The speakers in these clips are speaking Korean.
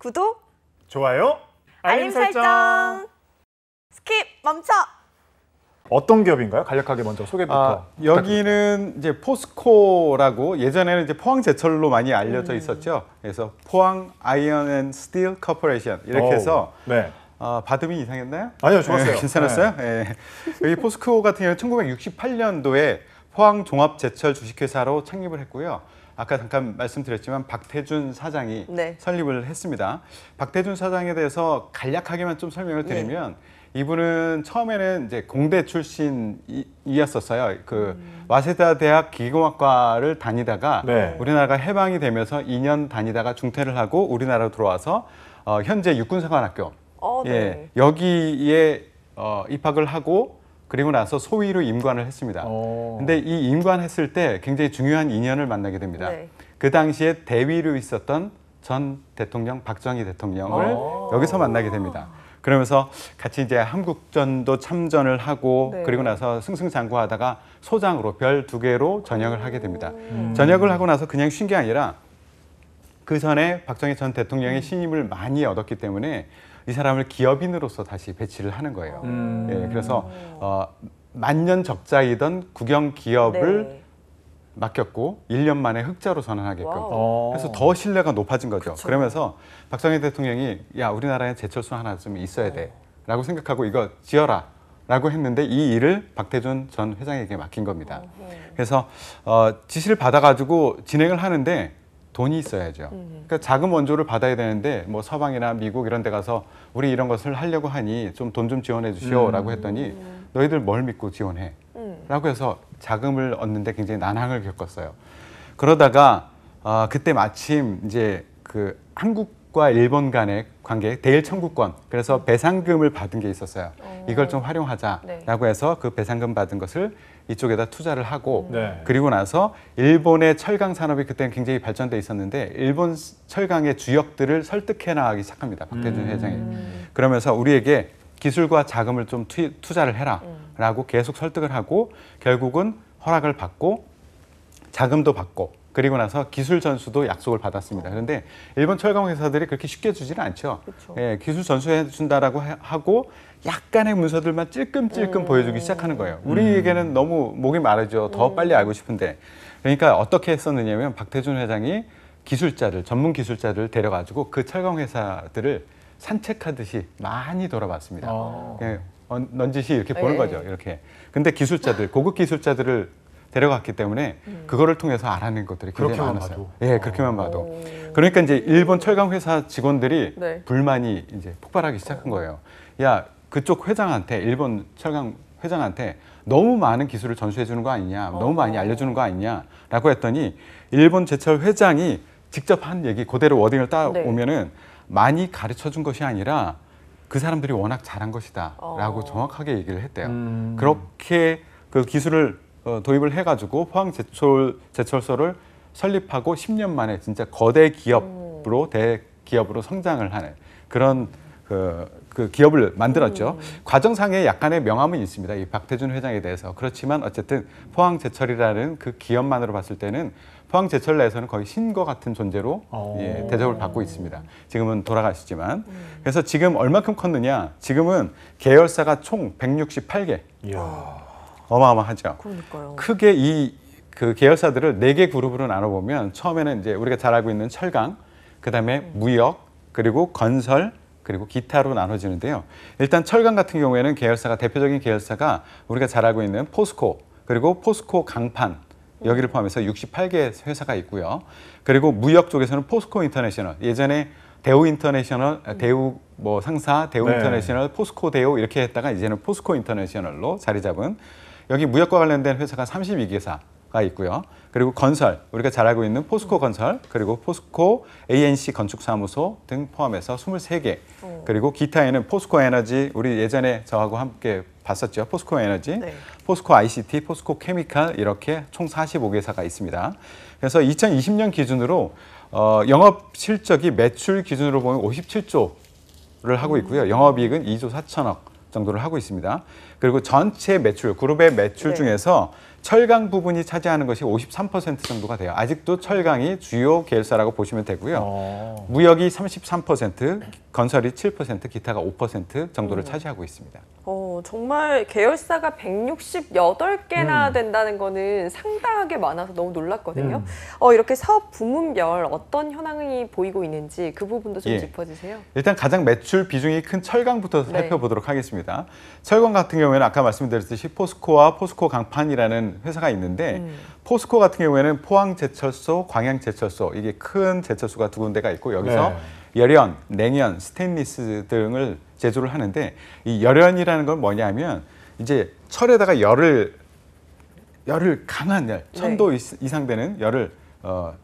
구독, 좋아요, 알림, 설정. 스킵, 멈춰. 어떤 기업인가요? 간략하게 먼저 소개부터. 아, 여기는 이제 포스코라고 예전에는 이제 포항제철로 많이 알려져 음. 있었죠. 그래서 포항 아이언 앤 스틸 커퍼레이션 이렇게 해서 오, 네. 아, 발음이 이상했나요? 아니요, 좋았어요. 네, 괜찮았어요? 네. 네. 여기 포스코 같은 경우는 1968년도에 포항 종합제철 주식회사로 창립을 했고요. 아까 잠깐 말씀드렸지만 박태준 사장이 네. 설립을 했습니다. 박태준 사장에 대해서 간략하게만 좀 설명을 네. 드리면 네. 이분은 처음에는 이제 공대 출신이었었어요. 그 음. 와세다 대학 기계공학과를 다니다가 네. 우리나라가 해방이 되면서 2년 다니다가 중퇴를 하고 우리나라로 들어와서 어, 현재 육군사관학교 어, 예, 네. 여기에 어, 입학을 하고 그리고 나서 소위로 임관을 했습니다. 그런데이 어. 임관했을 때 굉장히 중요한 인연을 만나게 됩니다. 네. 그 당시에 대위로 있었던 전 대통령 박정희 대통령을 어. 여기서 만나게 됩니다. 그러면서 같이 이제 한국전도 참전을 하고 네. 그리고 나서 승승장구하다가 소장으로 별 두 개로 전역을 하게 됩니다. 음. 전역을 하고 나서 그냥 쉰 게 아니라 그 전에 박정희 전 대통령의 신임을 많이 얻었기 때문에 이 사람을 기업인으로서 다시 배치를 하는 거예요. 음. 예, 그래서 어, 만년 적자이던 국영 기업을 네. 맡겼고 1년 만에 흑자로 전환하게끔 와우. 어. 해서 더 신뢰가 높아진 거죠. 그쵸. 그러면서 박정희 대통령이 야 우리나라에 제철소 하나 좀 있어야 돼라고 생각하고 이거 지어라. 라고 했는데 이 일을 박태준 전 회장에게 맡긴 겁니다. 그래서 어, 지시를 받아가지고 진행을 하는데 돈이 있어야죠. 음. 그러니까 자금 원조를 받아야 되는데 뭐 서방이나 미국 이런 데 가서 우리 이런 것을 하려고 하니 좀 돈 좀 지원해 주시오라고 음. 했더니 너희들 뭘 믿고 지원해? 음. 라고 해서 자금을 얻는데 굉장히 난항을 겪었어요. 그러다가 어, 그때 마침 이제 그 한국 과 일본 간의 관계 대일 청구권 그래서 배상금을 받은 게 있었어요. 어. 이걸 좀 활용하자라고 네. 해서 그 배상금 받은 것을 이쪽에다 투자를 하고 네. 그리고 나서 일본의 철강 산업이 그때는 굉장히 발전돼 있었는데 일본 철강의 주역들을 설득해 나가기 시작합니다. 박대준 음. 회장이 그러면서 우리에게 기술과 자금을 좀 투, 투자를 해라라고 음. 계속 설득을 하고 결국은 허락을 받고 자금도 받고 그리고 나서 기술 전수도 약속을 받았습니다. 그런데 일본 철강 회사들이 그렇게 쉽게 주지는 않죠. 그렇죠. 예, 기술 전수해 준다라고 하고 약간의 문서들만 찔끔찔끔 음. 보여주기 시작하는 거예요. 음. 우리에게는 너무 목이 마르죠. 더 음. 빨리 알고 싶은데. 그러니까 어떻게 했었느냐면 박태준 회장이 기술자를 전문 기술자를 데려가지고 그 철강 회사들을 산책하듯이 많이 돌아봤습니다. 아. 예, 넌지시 이렇게 보는 에이. 예. 거죠. 이렇게. 근데 기술자들 고급 기술자들을 데려갔기 때문에 음. 그거를 통해서 알아낸 것들이 굉장히 그렇게만 많았어요. 봐도. 예, 그렇게만 오. 봐도. 그러니까 이제 일본 철강 회사 직원들이 네. 불만이 이제 폭발하기 시작한 거예요. 야, 그쪽 회장한테 일본 철강 회장한테 너무 많은 기술을 전수해 주는 거 아니냐, 어. 너무 많이 알려주는 거 아니냐라고 했더니 일본 제철 회장이 직접 한 얘기 그대로 워딩을 따오면은 네. 많이 가르쳐 준 것이 아니라 그 사람들이 워낙 잘한 것이다라고 어. 정확하게 얘기를 했대요. 음. 그렇게 그 기술을 어, 도입을 해가지고 포항 제철 제철소를 설립하고 10년 만에 진짜 거대 기업으로 대기업으로 성장을 하는 그런 그, 그 기업을 만들었죠. 음. 과정상에 약간의 명함은 있습니다. 이 박태준 회장에 대해서. 그렇지만 어쨌든 포항제철이라는 그 기업만으로 봤을 때는 포항제철 내에서는 거의 신과 같은 존재로 어. 예, 대접을 받고 있습니다. 지금은 돌아가시지만. 음. 그래서 지금 얼마큼 컸느냐. 지금은 계열사가 총 168개. 이야. 어마어마하죠. 그러니까요. 크게 이 그 계열사들을 네 개 그룹으로 나눠보면 처음에는 이제 우리가 잘 알고 있는 철강, 그 다음에 네. 무역, 그리고 건설, 그리고 기타로 나눠지는데요. 일단 철강 같은 경우에는 계열사가 대표적인 계열사가 우리가 잘 알고 있는 포스코, 그리고 포스코 강판, 네. 여기를 포함해서 68개 회사가 있고요. 그리고 무역 쪽에서는 포스코 인터내셔널, 예전에 대우 인터내셔널, 음. 대우 뭐 상사, 대우 네. 인터내셔널, 포스코 대우 이렇게 했다가 이제는 포스코 인터내셔널로 자리 잡은 여기 무역과 관련된 회사가 32개사가 있고요. 그리고 건설, 우리가 잘 알고 있는 포스코 건설, 그리고 포스코 ANC 건축사무소 등 포함해서 23개. 그리고 기타에는 포스코 에너지, 우리 예전에 저하고 함께 봤었죠. 포스코 에너지, 네. 포스코 ICT, 포스코 케미칼 이렇게 총 45개사가 있습니다. 그래서 2020년 기준으로 어, 영업 실적이 매출 기준으로 보면 57조를 하고 있고요. 음. 영업이익은 2조 4천억 정도를 하고 있습니다. 그리고 전체 매출, 그룹의 매출 네. 중에서 철강 부분이 차지하는 것이 53% 정도가 돼요. 아직도 철강이 주요 계열사라고 보시면 되고요. 어. 오. 무역이 33%, 건설이 7%, 기타가 5% 정도를 음. 차지하고 있습니다. 어, 정말 계열사가 168개나 음. 된다는 거는 상당하게 많아서 너무 놀랐거든요. 음. 어, 이렇게 사업 부문별 어떤 현황이 보이고 있는지 그 부분도 좀 예. 짚어주세요. 일단 가장 매출 비중이 큰 철강부터 살펴보도록 네. 하겠습니다. 철강 같은 경우에는 아까 말씀드렸듯이 포스코와 포스코 강판이라는 회사가 있는데 음. 포스코 같은 경우에는 포항 제철소, 광양 제철소 이게 큰 제철소가 두 군데가 있고 여기서 네. 열연, 냉연, 스테인리스 등을 제조를 하는데 이 열연이라는 건 뭐냐면 이제 철에다가 열을 열을 강한 열, 네. 천도 네. 이상 되는 열을 어,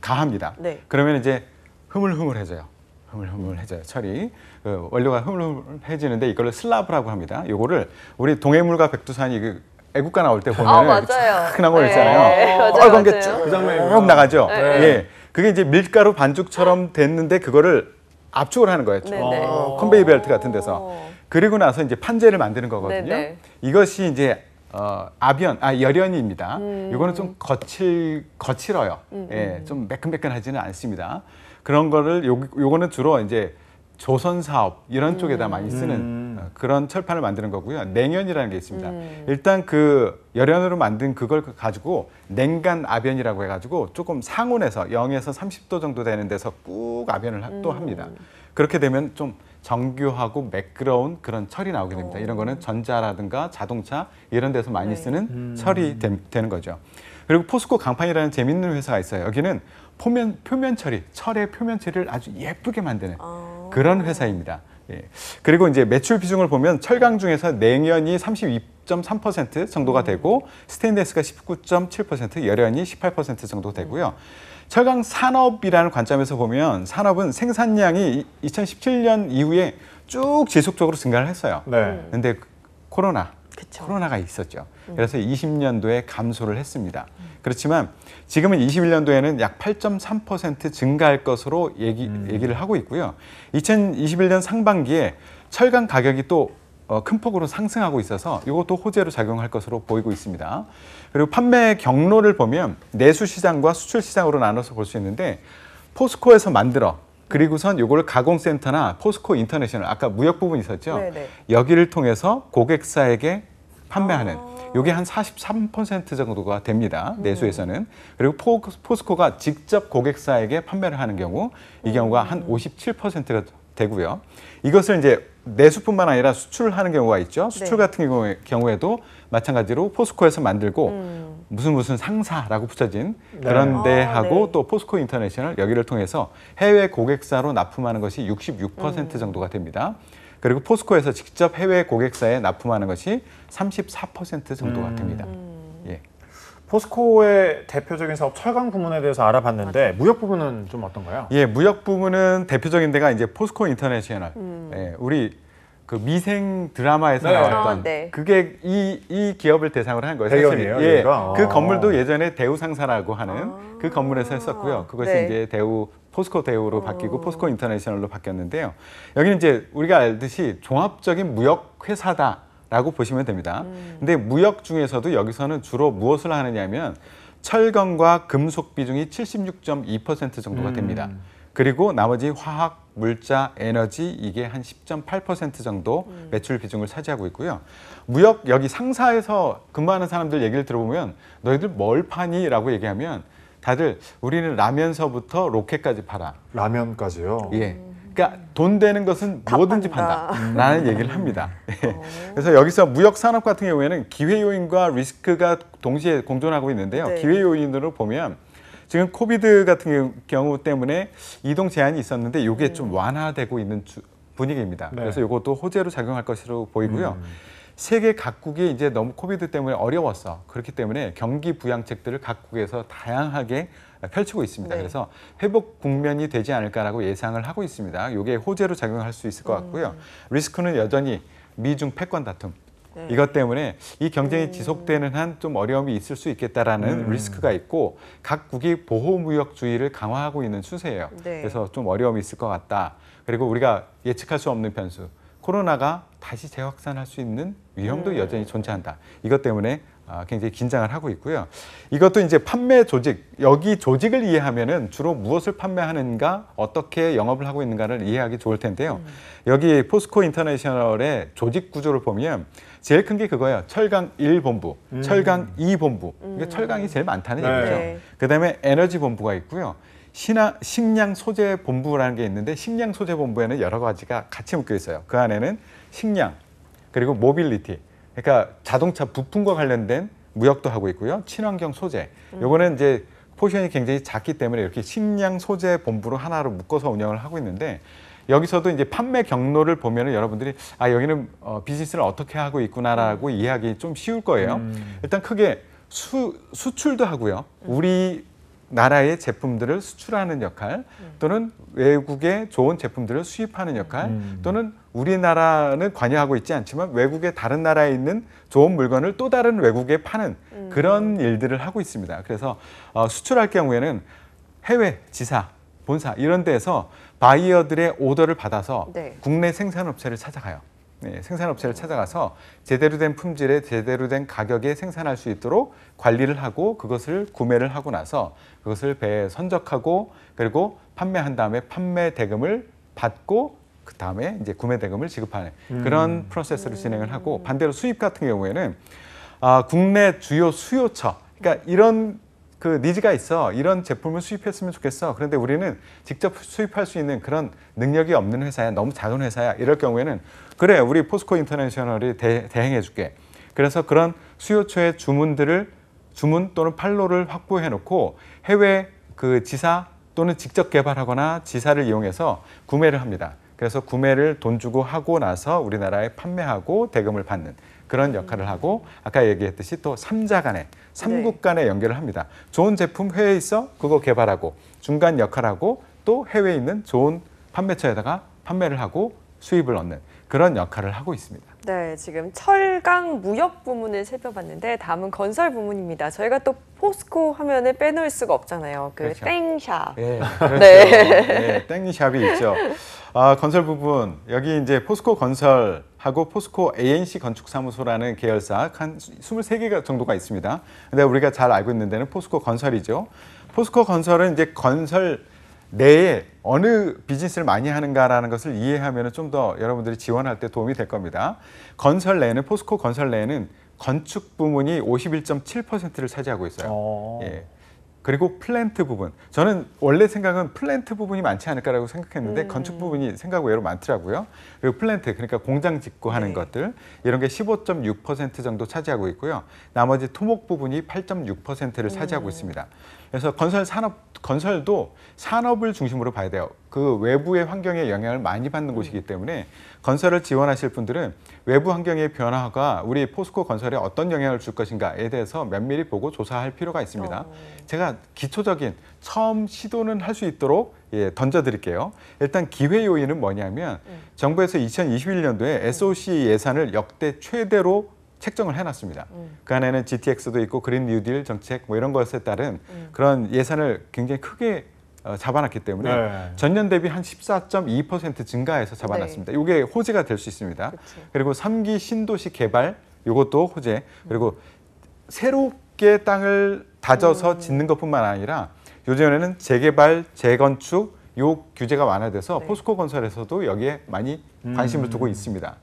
가합니다. 네. 그러면 이제 흐물흐물해져요. 흐물흐물해져요. 철이 그 원료가 흐물흐물해지는데 이걸 슬라브라고 합니다. 요거를 우리 동해물과 백두산이 그 애국가 나올 때 보면 흔 큰한 거 있잖아요. 빨간 어, 그 네, 게쭉 그 나가죠. 네. 예, 그게 이제 밀가루 반죽처럼 됐는데 그거를 압축을 하는 거였죠 네, 네. 아. 컨베이 벨트 같은 데서. 그리고 나서 이제 판재를 만드는 거거든요. 네, 네. 이것이 이제 어, 아변, 아 열연입니다. 음. 이거는 좀 거칠 거칠어요. 음, 예, 음. 좀 매끈매끈하지는 않습니다. 그런 거를 요 요거는 주로 이제 조선 사업 이런 쪽에다 많이 음. 쓰는 음. 어, 그런 철판을 만드는 거고요. 냉연이라는 게 있습니다. 음. 일단 그 열연으로 만든 그걸 가지고 냉간 아변이라고 해가지고 조금 상온에서 0에서 30도 정도 되는 데서 꾹 아변을 음. 또 합니다. 그렇게 되면 좀 정교하고 매끄러운 그런 철이 나오게 됩니다. 오. 이런 거는 전자라든가 자동차 이런 데서 많이 네. 쓰는 음. 철이 되, 되는 거죠. 그리고 포스코 강판이라는 재밌는 회사가 있어요. 여기는 포면, 표면 처리, 철의 표면 처리를 아주 예쁘게 만드는 아. 그런 회사입니다. 예. 그리고 이제 매출 비중을 보면 철강 중에서 냉연이 32.3% 정도가 되고 스테인레스가 19.7%, 열연이 18% 정도 되고요. 철강 산업이라는 관점에서 보면 산업은 생산량이 2017년 이후에 쭉 지속적으로 증가를 했어요. 네. 근데 코로나 그쵸. 코로나가 있었죠. 음. 그래서 20년도에 감소를 했습니다. 음. 그렇지만 지금은 21년도에는 약 8.3% 증가할 것으로 얘기, 음. 얘기를 하고 있고요. 2021년 상반기에 철강 가격이 또큰 어, 폭으로 상승하고 있어서 이것도 호재로 작용할 것으로 보이고 있습니다. 그리고 판매 경로를 보면 내수 시장과 수출 시장으로 나눠서 볼 수 있는데 포스코에서 만들어 그리고선 요걸 가공센터나 포스코 인터내셔널 아까 무역 부분 있었죠. 네네. 네. 여기를 통해서 고객사에게 판매하는 아. 요게 한 43% 정도가 됩니다. 음. 내수에서는. 그리고 포, 포스코가 직접 고객사에게 판매를 하는 경우 이 경우가 한 57%가 음. 되고요. 이것을 이제 내수뿐만 아니라 수출을 하는 경우가 있죠. 수출 네. 같은 경우에, 도 마찬가지로 포스코에서 만들고 음. 무슨 무슨 상사라고 붙여진 네. 그런 데하고 아, 네. 또 포스코 인터내셔널 여기를 통해서 해외 고객사로 납품하는 것이 66% 음. 정도가 됩니다. 그리고 포스코에서 직접 해외 고객사에 납품하는 것이 34% 정도가 음. 됩니다. 음. 예. 포스코의 대표적인 사업 철강 부문에 대해서 알아봤는데 맞아. 무역 부문은 좀 어떤가요? 예, 무역 부문은 대표적인 데가 이제 포스코 인터내셔널. 음. 예, 우리 그 미생 드라마에서 네. 나왔던 아, 네. 그게 이, 이 기업을 대상으로 한 거예요. 대연이에요. 사실. 예, 그그 아. 건물도 예전에 대우 상사라고 하는 아. 그 건물에서 했었고요. 그것이 네. 이제 대우 포스코 대우로 어. 바뀌고 포스코 인터내셔널로 바뀌었는데요. 여기는 이제 우리가 알듯이 종합적인 무역 회사다라고 보시면 됩니다. 음. 근데 무역 중에서도 여기서는 주로 무엇을 하느냐면 철강과 금속 비중이 76.2% 정도가 음. 됩니다. 음. 그리고 나머지 화학, 물자, 에너지 이게 한 10.8% 정도 음. 매출 비중을 차지하고 있고요. 무역 여기 상사에서 근무하는 사람들 얘기를 들어보면 너희들 뭘 파니? 라고 얘기하면 다들 우리는 라면서부터 로켓까지 팔아. 라면까지요? 예. 그러니까 돈 되는 것은 뭐든지 판다. 음. 라는 얘기를 합니다. 어. 예. 그래서 여기서 무역 산업 같은 경우에는 기회 요인과 리스크가 동시에 공존하고 있는데요. 네. 기회 요인으로 보면 지금 코비드 같은 경우 때문에 이동 제한이 있었는데 이게 음. 좀 완화되고 있는 주, 분위기입니다. 네. 그래서 이것도 호재로 작용할 것으로 보이고요. 음. 세계 각국이 이제 너무 코비드 때문에 어려웠어. 그렇기 때문에 경기 부양책들을 각국에서 다양하게 펼치고 있습니다. 네. 그래서 회복 국면이 되지 않을까라고 예상을 하고 있습니다. 이게 호재로 작용할 수 있을 것 음. 같고요. 음. 리스크는 여전히 미중 패권 다툼, 네. 이것 때문에 이 경쟁이 음. 지속되는 한 좀 어려움이 있을 수 있겠다라는 음. 리스크가 있고 각국이 보호무역주의를 강화하고 있는 추세예요. 네. 그래서 좀 어려움이 있을 것 같다. 그리고 우리가 예측할 수 없는 변수. 코로나가 다시 재확산할 수 있는 위험도 음. 여전히 존재한다. 이것 때문에 아, 굉장히 긴장을 하고 있고요. 이것도 이제 판매 조직, 여기 조직을 이해하면은 주로 무엇을 판매하는가, 어떻게 영업을 하고 있는가를 이해하기 좋을 텐데요. 음. 여기 포스코 인터내셔널의 조직 구조를 보면 제일 큰 게 그거예요. 철강 1본부, 음. 철강 2본부. 그러니까 음. 철강이 제일 많다는 네. 얘기죠. 네. 그다음에 에너지 본부가 있고요. 신화, 식량 소재 본부라는 게 있는데 식량 소재 본부에는 여러 가지가 같이 묶여 있어요. 그 안에는 식량 그리고 모빌리티 그러니까 자동차 부품과 관련된 무역도 하고 있고요. 친환경 소재. 음. 요거는 이제 포션이 굉장히 작기 때문에 이렇게 식량 소재 본부로 하나로 묶어서 운영을 하고 있는데 여기서도 이제 판매 경로를 보면 여러분들이 아 여기는 어, 비즈니스를 어떻게 하고 있구나라고 이해하기 좀 쉬울 거예요. 음. 일단 크게 수, 수출도 하고요. 음. 우리 나라의 제품들을 수출하는 역할 음. 또는 외국의 좋은 제품들을 수입하는 역할 음. 또는 우리나라는 관여하고 있지 않지만 외국의 다른 나라에 있는 좋은 물건을 또 다른 외국에 파는 그런 일들을 하고 있습니다. 그래서 어, 수출할 경우에는 해외 지사 본사 이런 데에서 바이어들의 오더를 받아서 네. 국내 생산업체를 찾아가요. 네, 생산업체를 찾아가서 제대로 된 품질에 제대로 된 가격에 생산할 수 있도록 관리를 하고 그것을 구매를 하고 나서 그것을 배에 선적하고 그리고 판매한 다음에 판매 대금을 받고 그 다음에 이제 구매 대금을 지급하는 음. 그런 프로세스를 진행을 하고 음. 반대로 수입 같은 경우에는 아, 국내 주요 수요처 그러니까 이런 그 니즈가 있어 이런 제품을 수입했으면 좋겠어 그런데 우리는 직접 수입할 수 있는 그런 능력이 없는 회사야 너무 작은 회사야 이럴 경우에는 그래 우리 포스코 인터내셔널이 대, 행해 줄게 그래서 그런 수요처의 주문들을 주문 또는 판로를 확보해 놓고 해외 그 지사 또는 직접 개발하거나 지사를 이용해서 구매를 합니다 그래서 구매를 돈 주고 하고 나서 우리나라에 판매하고 대금을 받는 그런 역할을 하고 아까 얘기했듯이 또 삼자 간에 삼국 네. 간에 연결을 합니다. 좋은 제품 해외에 있어 그거 개발하고 중간 역할하고 또 해외에 있는 좋은 판매처에다가 판매를 하고 수입을 얻는 그런 역할을 하고 있습니다. 네, 지금 철강 무역 부문을 살펴봤는데 다음은 건설 부문입니다. 저희가 또 포스코 화면에 빼놓을 수가 없잖아요. 그 그렇죠. 땡샵. 예, 네. 그렇죠. 네. 네, 땡샵이 있죠. 아, 건설 부분 여기 이제 포스코 건설 하고 포스코 ANC 건축사무소라는 계열사 한 23개가 정도가 있습니다. 근데 우리가 잘 알고 있는 데는 포스코 건설이죠. 포스코 건설은 이제 건설 내에 어느 비즈니스를 많이 하는가라는 것을 이해하면 좀 더 여러분들이 지원할 때 도움이 될 겁니다. 건설 내에는 포스코 건설 내에는 건축 부문이 51.7%를 차지하고 있어요. 어... 예. 그리고 플랜트 부분. 저는 원래 생각은 플랜트 부분이 많지 않을까라고 생각했는데 음. 건축 부분이 생각 외로 많더라고요. 그리고 플랜트, 그러니까 공장 짓고 하는 네. 것들 이런 게 15.6% 정도 차지하고 있고요. 나머지 토목 부분이 8.6%를 차지하고 음. 있습니다. 그래서 건설 산업 건설도 산업을 중심으로 봐야 돼요. 그 외부의 환경에 영향을 많이 받는 음. 곳이기 때문에 건설을 지원하실 분들은 외부 환경의 변화가 우리 포스코 건설에 어떤 영향을 줄 것인가에 대해서 면밀히 보고 조사할 필요가 있습니다. 어... 제가 기초적인 처음 시도는 할 수 있도록 예, 던져드릴게요. 일단 기회 요인은 뭐냐면 네. 정부에서 2021년도에 SOC 예산을 역대 최대로 책정을 해놨습니다. 음. 그 안에는 GTX도 있고 그린 뉴딜 정책 뭐 이런 것에 따른 음. 그런 예산을 굉장히 크게 어, 잡아놨기 때문에 네. 전년 대비 한 14.2% 증가해서 잡아놨습니다. 네. 이게 호재가 될 수 있습니다. 그치. 그리고 3기 신도시 개발 이것도 호재 그리고 새롭게 땅을 다져서 음. 짓는 것뿐만 아니라 요즘에는 재개발, 재건축 요 규제가 완화돼서 네. 포스코 건설에서도 여기에 많이 관심을 두고 음. 있습니다.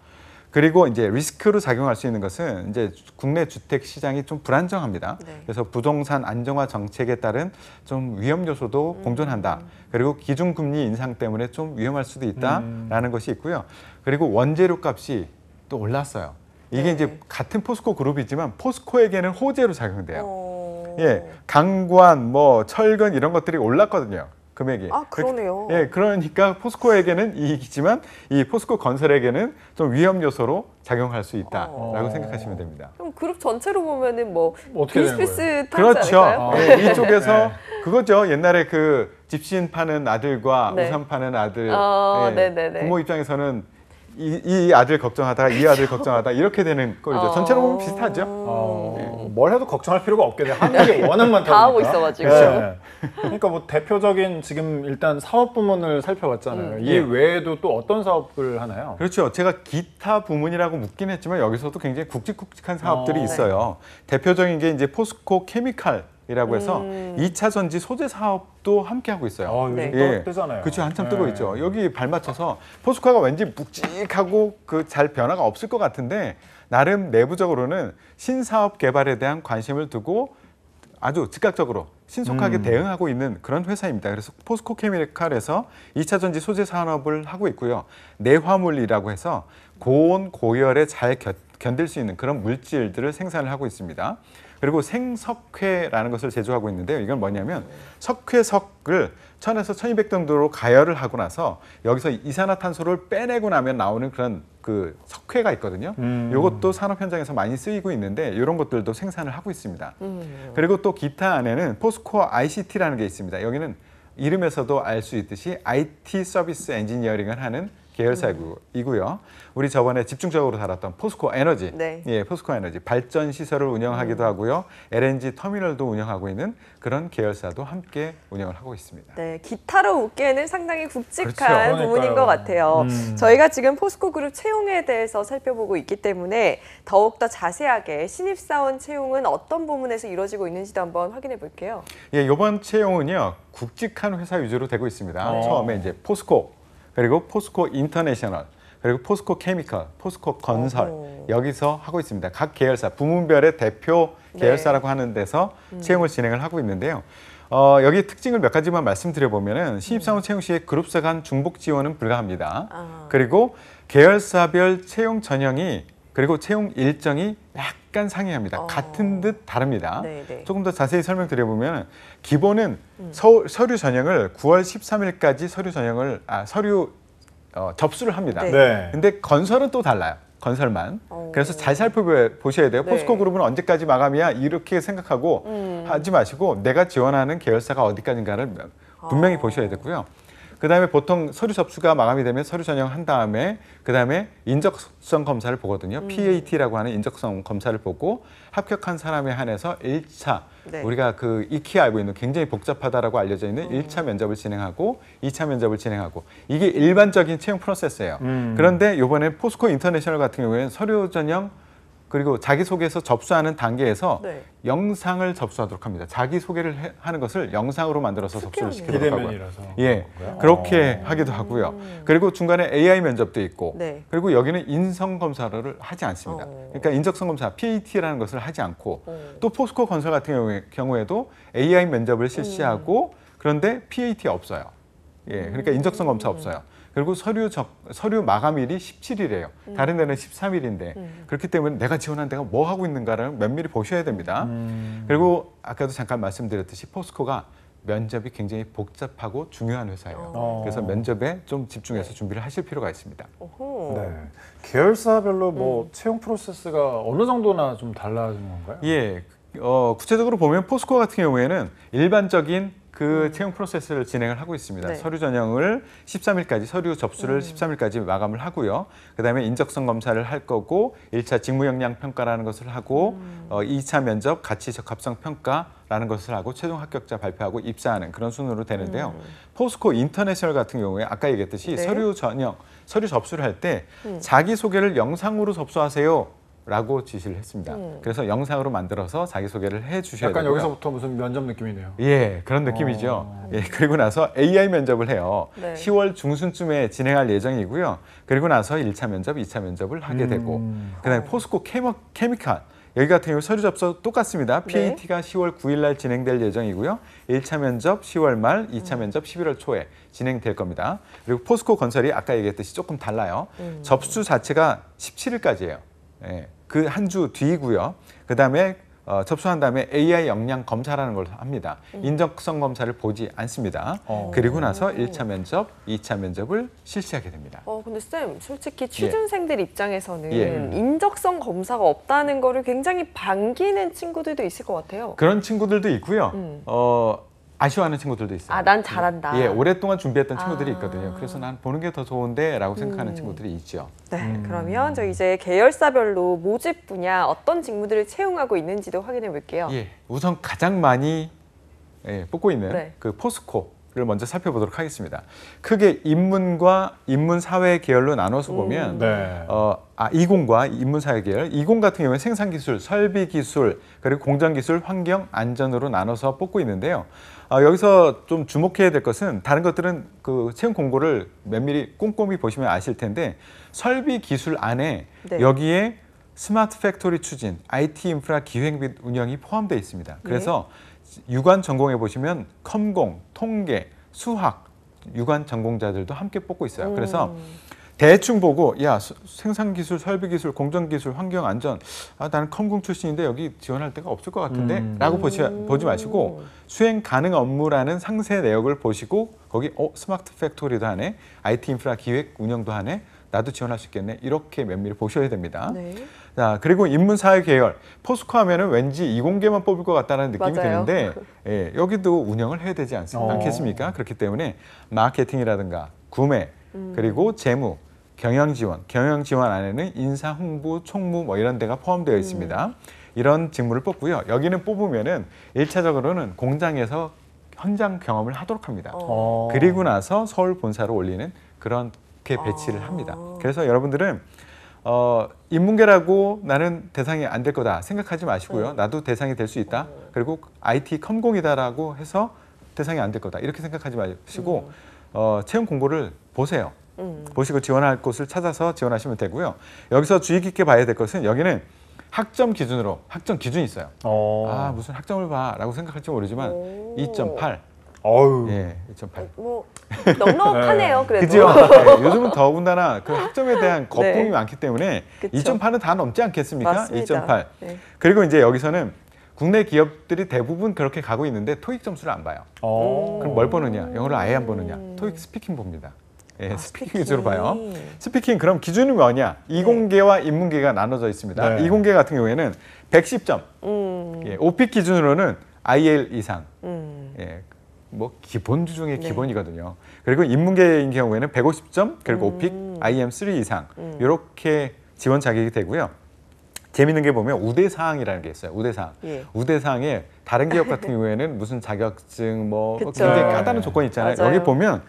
그리고 이제 리스크로 작용할 수 있는 것은 이제 국내 주택 시장이 좀 불안정합니다. 네. 그래서 부동산 안정화 정책에 따른 좀 위험 요소도 음. 공존한다. 그리고 기준금리 인상 때문에 좀 위험할 수도 있다라는 음. 것이 있고요. 그리고 원재료 값이 또 올랐어요. 이게 네. 이제 같은 포스코 그룹이지만 포스코에게는 호재로 작용돼요. 오. 예, 강관, 뭐 철근 이런 것들이 올랐거든요. 금액이. 아 그러네요. 예, 그러니까 포스코에게는 이익이지만 이 포스코 건설에게는 좀 위험 요소로 작용할 수 있다라고 어. 생각하시면 됩니다. 그럼 그룹 전체로 보면은 뭐, 뭐 어떻게 비스피스 그렇죠. 어. 예, 이쪽에서 네. 그거죠. 옛날에 그 집신 파는 아들과 네. 우산 파는 아들. 어, 예, 부모 입장에서는 이, 이 아들 걱정하다, 이 아들 그렇죠. 걱정하다 이렇게 되는 거이죠 전체로 보면 어. 비슷하죠. 어... 네. 뭘 해도 걱정할 필요가 없게 돼. 한국이 워낙 많다 보다 하고 있어가지고. 네. 그러니까 뭐 대표적인 지금 일단 사업 부문을 살펴봤잖아요. 음. 이 예. 외에도 또 어떤 사업을 하나요? 그렇죠. 제가 기타 부문이라고 묻긴 했지만 여기서도 굉장히 굵직굵직한 사업들이 어... 있어요. 네. 대표적인 게 이제 포스코 케미칼 이라고 해서 음. 이차 전지 소재 사업도 함께 하고 있어요. 아, 요즘 네. 예. 뜨잖아요. 그렇죠. 한참 네. 뜨고 있죠. 여기 발맞춰서 포스코가 왠지 묵직하고 그 잘 변화가 없을 것 같은데 나름 내부적으로는 신사업 개발에 대한 관심을 두고 아주 즉각적으로 신속하게 음. 대응하고 있는 그런 회사입니다. 그래서 포스코 케미칼에서 이차 전지 소재 산업을 하고 있고요. 내화물이라고 해서 고온, 고열에 잘 견, 견딜 수 있는 그런 물질들을 생산을 하고 있습니다. 그리고 생석회라는 것을 제조하고 있는데요. 이건 뭐냐면 석회석을 1000에서 1200 정도로 가열을 하고 나서 여기서 이산화탄소를 빼내고 나면 나오는 그런 그 석회가 있거든요. 음. 이것도 산업 현장에서 많이 쓰이고 있는데 이런 것들도 생산을 하고 있습니다. 음. 그리고 또 기타 안에는 포스코어 ICT라는 게 있습니다. 여기는 이름에서도 알 수 있듯이 IT 서비스 엔지니어링을 하는 계열사이고요. 음. 우리 저번에 집중적으로 다뤘던 포스코 에너지, 네. 예, 포스코 에너지 발전 시설을 운영하기도 음. 하고요. LNG 터미널도 운영하고 있는 그런 계열사도 함께 운영을 하고 있습니다. 네, 기타로 웃기에는 상당히 굵직한 그렇죠. 부분인 것 같아요. 음. 저희가 지금 포스코 그룹 채용에 대해서 살펴보고 있기 때문에 더욱 더 자세하게 신입 사원 채용은 어떤 부문에서 이루어지고 있는지도 한번 확인해 볼게요. 예, 이번 채용은요. 굵직한 회사 위주로 되고 있습니다. 네. 처음에 이제 포스코 그리고 포스코 인터내셔널 그리고 포스코 케미컬, 포스코 건설 오. 여기서 하고 있습니다. 각 계열사 부문별의 대표 네. 계열사라고 네. 하는 데서 음. 채용을 진행을 하고 있는데요. 어, 여기 특징을 몇 가지만 말씀드려보면은 신입사원 음. 채용 시에 그룹사 간 중복 지원은 불가합니다. 아. 그리고 계열사별 채용 전형이 그리고 채용 일정이 약 약간 상이합니다. 어. 같은 듯 다릅니다. 네네. 네. 조금 더 자세히 설명드려보면 기본은 음. 서, 서류 전형을 9월 13일까지 서류 전형을 아 서류 어, 접수를 합니다. 네. 네. 근데 건설은 또 달라요. 건설만. 오. 어. 그래서 잘 살펴보셔야 돼요. 네. 포스코 그룹은 언제까지 마감이야? 이렇게 생각하고 음. 하지 마시고 내가 지원하는 계열사가 어디까지인가를 분명히 아. 보셔야 되고요. 그 다음에 보통 서류 접수가 마감이 되면 서류 전형한 다음에 그 다음에 인적성 검사를 보거든요. 음. PAT라고 하는 인적성 검사를 보고 합격한 사람에 한해서 1차 네. 우리가 그 익히 알고 있는 굉장히 복잡하다라고 알려져 있는 음. 1차 면접을 진행하고 2차 면접을 진행하고 이게 일반적인 채용 프로세스예요. 음. 그런데 요번에 포스코 인터내셔널 같은 경우에는 서류 전형 그리고 자기소개서 접수하는 단계에서 네. 영상을 접수하도록 합니다. 자기소개를 해, 하는 것을 영상으로 만들어서 접수를 시키도록 하고요. 예, 그렇게 어. 하기도 하고요. 음. 그리고 중간에 AI 면접도 있고 네. 그리고 여기는 인성검사를 하지 않습니다. 어. 그러니까 인적성검사 PAT라는 e 것을 하지 않고 어. 또 포스코 건설 같은 경우에, 도 AI 면접을 실시하고 음. 그런데 PAT e 없어요. 예, 그러니까 음. 인적성 검사 없어요. 결국 서류 적, 서류 마감일이 17일이에요. 음. 다른 데는 13일인데 음. 그렇기 때문에 내가 지원한 데가 뭐 하고 있는가를 면밀히 보셔야 됩니다. 음. 그리고 아까도 잠깐 말씀드렸듯이 포스코가 면접이 굉장히 복잡하고 중요한 회사예요. 어. 그래서 면접에 좀 집중해서 네. 준비를 하실 필요가 있습니다. 네. 계열사별로 뭐 음. 채용 프로세스가 어느 정도나 좀달라진 건가요? 예. 어, 구체적으로 보면 포스코 같은 경우에는 일반적인 그 음. 채용 프로세스를 진행을 하고 있습니다. 네. 서류 전형을 13일까지 서류 접수를 음. 13일까지 마감을 하고요. 그다음에 인적성 검사를 할 거고 1차 직무 역량 평가라는 것을 하고 음. 어, 2차 면접 가치 적합성 평가라는 것을 하고 최종 합격자 발표하고 입사하는 그런 순으로 되는데요. 음. 포스코 인터내셔널 같은 경우에 아까 얘기했듯이 네. 서류 전형, 서류 접수를 할때 음. 자기 소개를 영상으로 접수하세요. 라고 지시를 했습니다. 음. 그래서 영상으로 만들어서 자기소개를 해 주셔야 돼요 약간 여기서부터 무슨 면접 느낌이네요. 예, 그런 느낌이죠. 어. 예, 그리고 나서 AI 면접을 해요. 네. 10월 중순쯤에 진행할 예정이고요. 그리고 나서 1차 면접, 2차 면접을 하게 음. 되고 그다음에 포스코 케머, 케미칸 여기 같은 경우 서류 접수 똑같습니다. PAT가 네. 10월 9일 날 진행될 예정이고요. 1차 면접 10월 말, 2차 음. 면접 11월 초에 진행될 겁니다. 그리고 포스코 건설이 아까 얘기했듯이 조금 달라요. 음. 접수 자체가 17일까지예요. 예. 그한주 뒤고요. 그 다음에 어, 접수한 다음에 AI 역량 검사라는 걸 합니다. 음. 인적성 검사를 보지 않습니다. 어. 그리고 나서 일차 면접, 이차 면접을 실시하게 됩니다. 어, 근데 쌤, 솔직히 취준생들 예. 입장에서는 예. 인적성 검사가 없다는 거를 굉장히 반기는 친구들도 있을 것 같아요. 그런 친구들도 있고요. 음. 어, 아쉬워하는 친구들도 있어요. 아, 난 잘한다. 예, 예 오랫동안 준비했던 아. 친구들이 있거든요. 그래서 난 보는 게 더 좋은데라고 생각하는 음. 친구들이 있죠. 네, 음. 그러면 저 이제 계열사별로 모집 분야 어떤 직무들을 채용하고 있는지도 확인해 볼게요. 예, 우선 가장 많이 예, 뽑고 있는 네. 그 포스코 를 먼저 살펴보도록 하겠습니다. 크게 인문과 인문사회 계열로 나눠서 보면 음, 네. 어, 아, 이공과 인문사회 계열, 이공 같은 경우는 생산기술, 설비기술, 그리고 공장기술, 환경, 안전으로 나눠서 뽑고 있는데요. 어, 여기서 좀 주목해야 될 것은 다른 것들은 그 채용 공고를 면밀히 꼼꼼히 보시면 아실 텐데 설비기술 안에 네. 여기에 스마트 팩토리 추진, IT 인프라 기획 및 운영이 포함되어 있습니다. 예. 그래서 네. 유관 전공해 보시면 컴공, 통계, 수학 유관 전공자들도 함께 뽑고 있어요. 그래서 음. 대충 보고 야 생산기술, 설비기술, 공정기술, 환경안전 아 나는 컴공 출신인데 여기 지원할 데가 없을 것 같은데 음. 라고 보시, 보지 마시고 음. 수행 가능 업무라는 상세 내역을 보시고 거기 어 스마트 팩토리도 하네 IT 인프라 기획 운영도 하네 나도 지원할 수 있겠네 이렇게 면밀히 보셔야 됩니다. 네. 자, 아, 그리고 인문사회 계열. 포스코 하면은 왠지 이공계만 뽑을 것 같다는 느낌이 맞아요. 드는데, 예, 여기도 운영을 해야 되지 않, 습 어. 않겠습니까? 그렇기 때문에 마케팅이라든가 구매, 음. 그리고 재무, 경영 지원, 경영 지원 안에는 인사, 홍보, 총무 뭐 이런 데가 포함되어 음. 있습니다. 음. 이런 직무를 뽑고요. 여기는 뽑으면은 일차적으로는 공장에서 현장 경험을 하도록 합니다. 어. 어. 그리고 나서 서울 본사로 올리는 그런 게 배치를 아. 합니다. 그래서 여러분들은 어, 인문계라고 나는 대상이 안 될 거다 생각하지 마시고요. 네. 나도 대상이 될 수 있다. 네. 그리고 IT 컴공이다라고 해서 대상이 안 될 거다 이렇게 생각하지 마시고 음. 어, 채용 공고를 보세요. 음. 보시고 지원할 곳을 찾아서 지원하시면 되고요. 여기서 주의 깊게 봐야 될 것은 여기는 학점 기준으로 학점 기준이 있어요. 오. 어. 아 무슨 학점을 봐라고 생각할지 모르지만 2.8 어우. 예, 2,800. 뭐 넉넉하네요. 네. 그래도. 그죠? 네, 요즘은 더군다나 그 학점에 대한 네. 거품이 네. 많기 때문에 그쵸. 2.8은 다 넘지 않겠습니까? 맞습니다. 2.8. 네. 그리고 이제 여기서는 국내 기업들이 대부분 그렇게 가고 있는데 토익 점수를 안 봐요. 오. 어. 그럼 뭘 보느냐? 영어를 아예 안 보느냐? 음. 토익 스피킹 봅니다. 예, 아, 스피킹, 위주로 봐요. 스피킹 그럼 기준이 뭐냐? 이공계와 네. 인문계가 나눠져 있습니다. 이공계 같은 경우에는 110점. 음. 예, 오픽 기준으로는 IL 이상. 음. 예, 뭐 기본주 중에 네. 기본이거든요. 그리고 인문계인 경우에는 150점 그리고 음. 오픽 음. IM3 이상 이렇게 지원 자격이 되고요. 재밌는 게 보면 우대 사항이라는 게 있어요. 우대 사항. 예. 우대 사항에 다른 기업 같은 경우에는 무슨 자격증 뭐 그쵸. 굉장히 까다로운 조건이 있잖아요. 맞아요. 여기 보면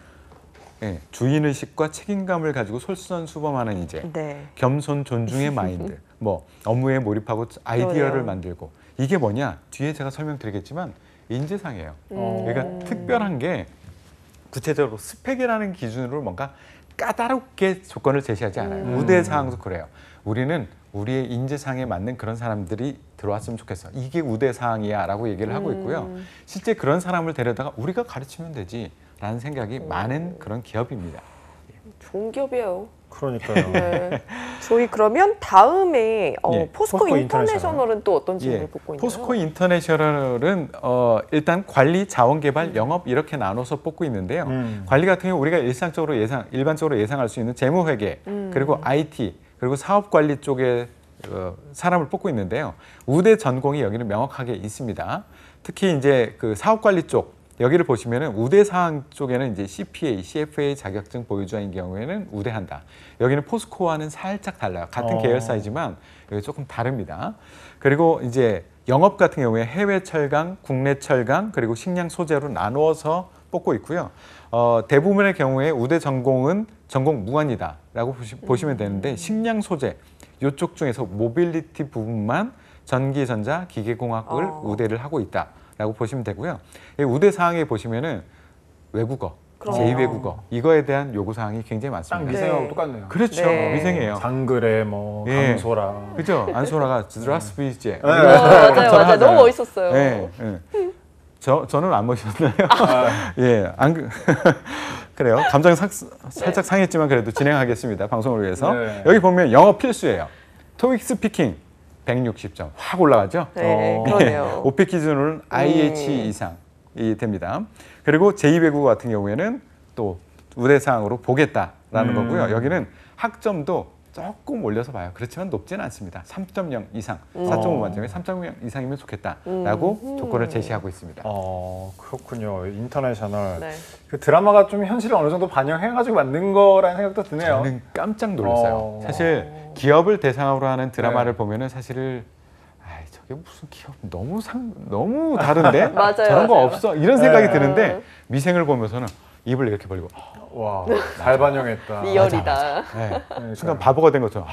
예, 주인 의식과 책임감을 가지고 솔선수범하는 이제 네. 겸손 존중의 마인드, 뭐 업무에 몰입하고 아이디어를 그러네요. 만들고 이게 뭐냐 뒤에 제가 설명드리겠지만 인지상이에요. 음. 그러니까 어. 특별한 게 구체적으로 스펙이라는 기준으로 뭔가 까다롭게 조건을 제시하지 않아요. 음. 무대 상도 그래요. 우리는 우리의 인재상에 맞는 그런 사람들이 들어왔으면 좋겠어. 이게 우대 사이야라고 얘기를 하고 음. 있고요. 실제 그런 사람을 데려다가 우리가 가르치면 되지라는 생각이 음. 많은 그런 기업입니다. 좋 기업이에요. 그러니까요. 네. 저희 그러면 다음에 어, 예, 포스코, 포스코, 인터내셔널은 또 어떤 책을 예, 뽑고 있나요? 포스코 인터내셔널은 어, 일단 관리, 자원개발, 음. 영업 이렇게 나눠서 뽑고 있는데요. 음. 관리 같은 경우 우리가 일상적으로 예상, 일반적으로 예상할 수 있는 재무회계 음. 그리고 IT 그리고 사업관리 쪽에 어, 사람을 뽑고 있는데요. 우대 전공이 여기는 명확하게 있습니다. 특히 이제 그 사업관리 쪽 여기를 보시면은 우대 사항 쪽에는 이제 CPA, CFA 자격증 보유자인 경우에는 우대한다. 여기는 포스코와는 살짝 달라요. 같은 어. 계열사이지만 여기 조금 다릅니다. 그리고 이제 영업 같은 경우에 해외 철강, 국내 철강, 그리고 식량 소재로 나누어서 뽑고 있고요. 어, 대부분의 경우에 우대 전공은 전공 무관이다라고 보시, 면 음. 되는데 식량 소재 이쪽 중에서 모빌리티 부분만 전기 전자 기계공학을 어. 우대를 하고 있다. 라고 보시면 되고요. 우대 사항에 보시면은 외국어, 그럼요. 제2외국어 이거에 대한 요구 사항이 굉장히 많습니다. 딱 미생하고 네. 똑같네요. 그렇죠. 네. 미생이요 장그래 뭐 예. 강소라. 그죠? 안소라가 드라스비제. 네. 어, 맞아요. 맞아요. 너무 멋있었어요. 네. 저 저는 안 멋있었나요? 아. 예. 안 그, 그래요. 감정 상, 살짝 네. 상했지만 그래도 진행하겠습니다. 방송을 위해서. 네. 여기 보면 영어 필수예요. 토익 스피킹 160점 확 올라가죠. 네, 그러네요. 예, 오펙 기준으로는 IH 음. 이상이 됩니다. 그리고 제2외국 어 같은 경우에는 또 우대사항으로 보겠다라는 음. 거고요. 여기는 학점도 조금 올려서 봐요. 그렇지만 높지는 않습니다. 3.0 이상, 4.5 음. 만점에 3.0 이상이면 좋겠다라고 음. 음. 조건을 제시하고 있습니다. 어, 그렇군요. 인터내셔널. 네. 그 드라마가 좀 현실을 어느 정도 반영해가지고 만든 거라는 생각도 드네요. 저는 깜짝 놀랐어요. 어. 사실 기업을 대상으로 하는 드라마를 네. 보면은 사실을 아이, 저게 무슨 기업 너무 상 너무 다른데 맞아요, 저런 맞아요. 거 없어 이런 생각이 네. 드는데 미생을 보면서는 입을 이렇게 벌리고 와, 네. 잘 반영했다. 리얼이다. 아, 네. 네, 순간 바보가 된 것처럼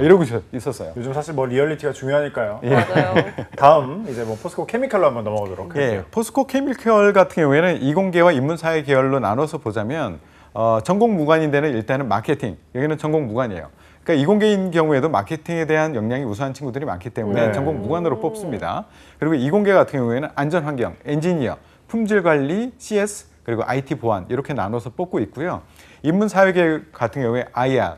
이러고 있었어요. 요즘 사실 뭐 리얼리티가 중요하니까요. 예. 맞아요. 다음 이제 뭐 포스코 케미칼로 한번 넘어가도록 예, 할게요. 포스코 케미컬 같은 경우에는 이공계와 인문사회 계열로 나눠서 보자면 어, 전공 무관인 데는 일단은 마케팅 여기는 전공 무관이에요. 그러니까 이공계인 경우에도 마케팅에 대한 역량이 우수한 친구들이 많기 때문에 네. 전공 무관으로 음. 뽑습니다. 그리고 이공계 같은 경우에는 안전환경, 엔지니어, 품질관리, CS 그리고 IT 보안 이렇게 나눠서 뽑고 있고요. 인문사회계획 같은 경우에 IR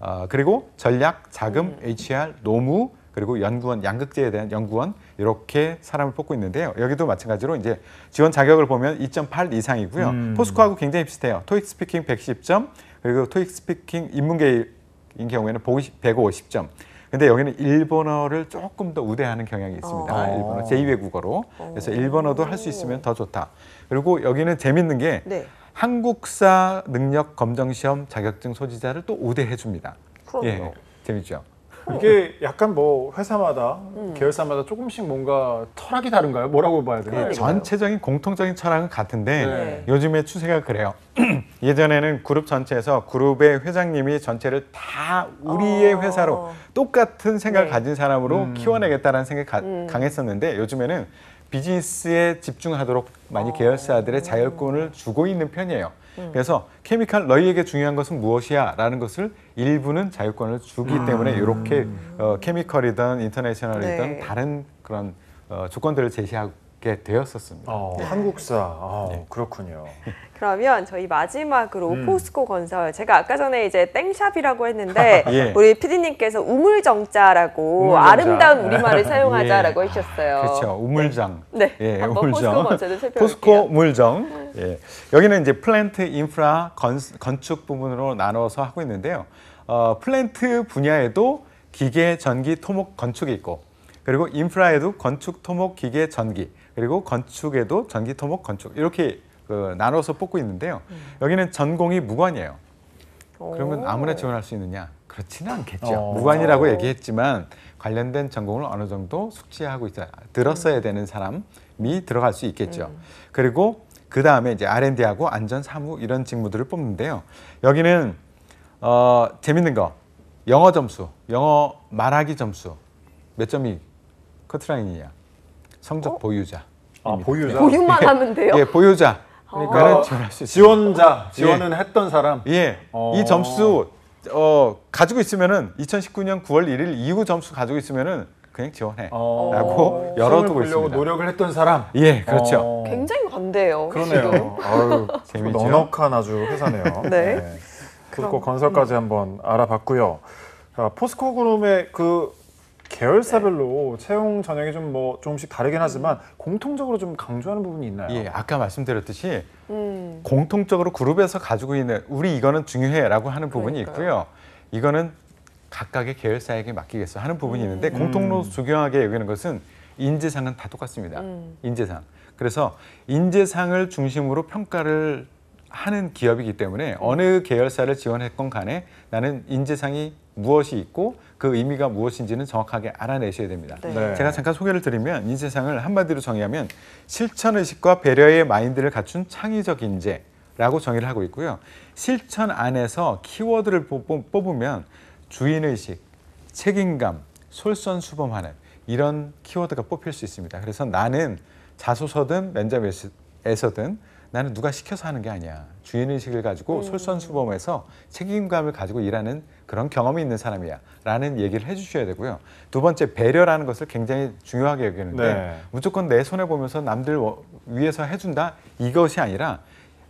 어, 그리고 전략, 자금, 음. HR, 노무 그리고 연구원 양극재에 대한 연구원 이렇게 사람을 뽑고 있는데요. 여기도 마찬가지로 이제 지원 자격을 보면 2.8 이상이고요. 음. 포스코하고 굉장히 비슷해요. 토익 스피킹 110점 그리고 토익 스피킹 인문계인 경우에는 150점. 근데 여기는 일본어를 조금 더 우대하는 경향이 있습니다. 어. 일본어 제2외국어로. 그래서 어. 일본어도 할 수 있으면 더 좋다. 그리고 여기는 재밌는 게 네. 한국사 능력 검정 시험 자격증 소지자를 또 우대해 줍니다. 예, 재밌죠. 이게 약간 뭐 회사마다 음. 계열사마다 조금씩 뭔가 철학이 다른가요? 뭐라고 봐야 되나요? 전체적인 공통적인 철학은 같은데 네. 요즘의 추세가 그래요. 예전에는 그룹 전체에서 그룹의 회장님이 전체를 다 우리의 어... 회사로 똑같은 생각을 네. 가진 사람으로 음. 키워내겠다는 생각이 음. 강했었는데 요즘에는 비즈니스에 집중하도록 많이 계열사들의 아. 자율권을 주고 있는 편이에요. 음. 그래서 케미칼 너희에게 중요한 것은 무엇이야라는 것을 일부는 자율권을 주기 음. 때문에 이렇게 어, 케미컬이든 인터내셔널이든 네. 다른 그런 어, 조건들을 제시하고 게 되었었습니다. 어, 네. 한국사 아, 네. 그렇군요. 그러면 저희 마지막으로 음. 포스코 건설 제가 아까 전에 이제 땡샵이라고 했는데 예. 우리 피디님께서 우물정자라고 우물정자. 아름다운 우리말을 예. 사용하자라고 예. 해셨어요 그렇죠. 네. 우물정. 네. 예, 우물정. 포스코, 포스코 물정. 네. 예. 여기는 이제 플랜트 인프라 건, 건축 부분으로 나눠서 하고 있는데요. 어, 플랜트 분야에도 기계, 전기, 토목, 건축이 있고 그리고 인프라에도 건축, 토목, 기계, 전기 그리고 건축에도 전기 토목 건축 이렇게 그 나눠서 뽑고 있는데요. 여기는 전공이 무관이에요. 그러면 아무나 지원할 수 있느냐? 그렇지는 않겠죠. 어. 무관이라고 얘기했지만 관련된 전공을 어느 정도 숙지하고 있어 들었어야 음. 되는 사람이 들어갈 수 있겠죠. 음. 그리고 그 다음에 이제 R&D하고 안전 사무 이런 직무들을 뽑는데요. 여기는 어, 재밌는 거 영어 점수, 영어 말하기 점수 몇 점이 커트라인이냐? 성적 어? 보유자. 아, 보유자. 네. 보유만 예. 하면 돼요? 예, 보유자. 그러니까 어. 네, 어 지원자, 예. 지원은 예. 했던 사람. 예. 어. 이 점수 어, 가지고 있으면은 2019년 9월 1일 이후 점수 가지고 있으면은 그냥 지원해라고 어, 열어두고 있습니다. 노력을 했던 사람. 예, 그렇죠. 어. 굉장히 관대해요. 그러네요. 아유, 재밌죠. 넉넉한 아주 회사네요. 네. 네. 그리고 그 건설까지 음. 한번 알아봤고요. 포스코 그룹의 그 계열사별로 채용 전형이 좀 뭐 조금씩 다르긴 하지만 공통적으로 좀 강조하는 부분이 있나요? 예, 아까 말씀드렸듯이 음. 공통적으로 그룹에서 가지고 있는 우리 이거는 중요해라고 하는 부분이 그러니까요. 있고요. 이거는 각각의 계열사에게 맡기겠어 하는 부분이 있는데 음. 공통으로 음. 중요하게 여기는 것은 인재상은 다 똑같습니다. 음. 인재상. 그래서 인재상을 중심으로 평가를 하는 기업이기 때문에 음. 어느 계열사를 지원했건 간에 나는 인재상이 무엇이 있고 그 의미가 무엇인지는 정확하게 알아내셔야 됩니다. 네. 네. 제가 잠깐 소개를 드리면 인재상을 한마디로 정의하면 실천의식과 배려의 마인드를 갖춘 창의적 인재라고 정의를 하고 있고요. 실천 안에서 키워드를 뽑으면 주인의식, 책임감, 솔선수범하는 이런 키워드가 뽑힐 수 있습니다. 그래서 나는 자소서든 면접에서든 나는 누가 시켜서 하는 게 아니야. 주인의식을 가지고 음. 솔선수범해서 책임감을 가지고 일하는 그런 경험이 있는 사람이야 라는 얘기를 해주셔야 되고요. 두 번째 배려라는 것을 굉장히 중요하게 여기는데 네. 무조건 내 손해 보면서 남들 위해서 해준다 이것이 아니라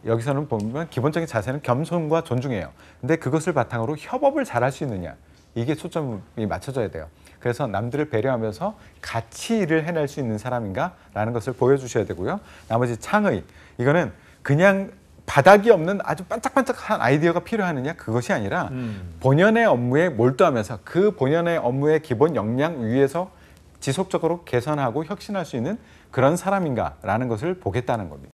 여기서는 보면 기본적인 자세는 겸손과 존중이에요. 근데 그것을 바탕으로 협업을 잘할 수 있느냐 이게 초점이 맞춰져야 돼요. 그래서 남들을 배려하면서 같이 일을 해낼 수 있는 사람인가라는 것을 보여주셔야 되고요. 나머지 창의 이거는 그냥 바닥이 없는 아주 반짝반짝한 아이디어가 필요하느냐 그것이 아니라 음. 본연의 업무에 몰두하면서 그 본연의 업무의 기본 역량 위에서 지속적으로 개선하고 혁신할 수 있는 그런 사람인가라는 것을 보겠다는 겁니다.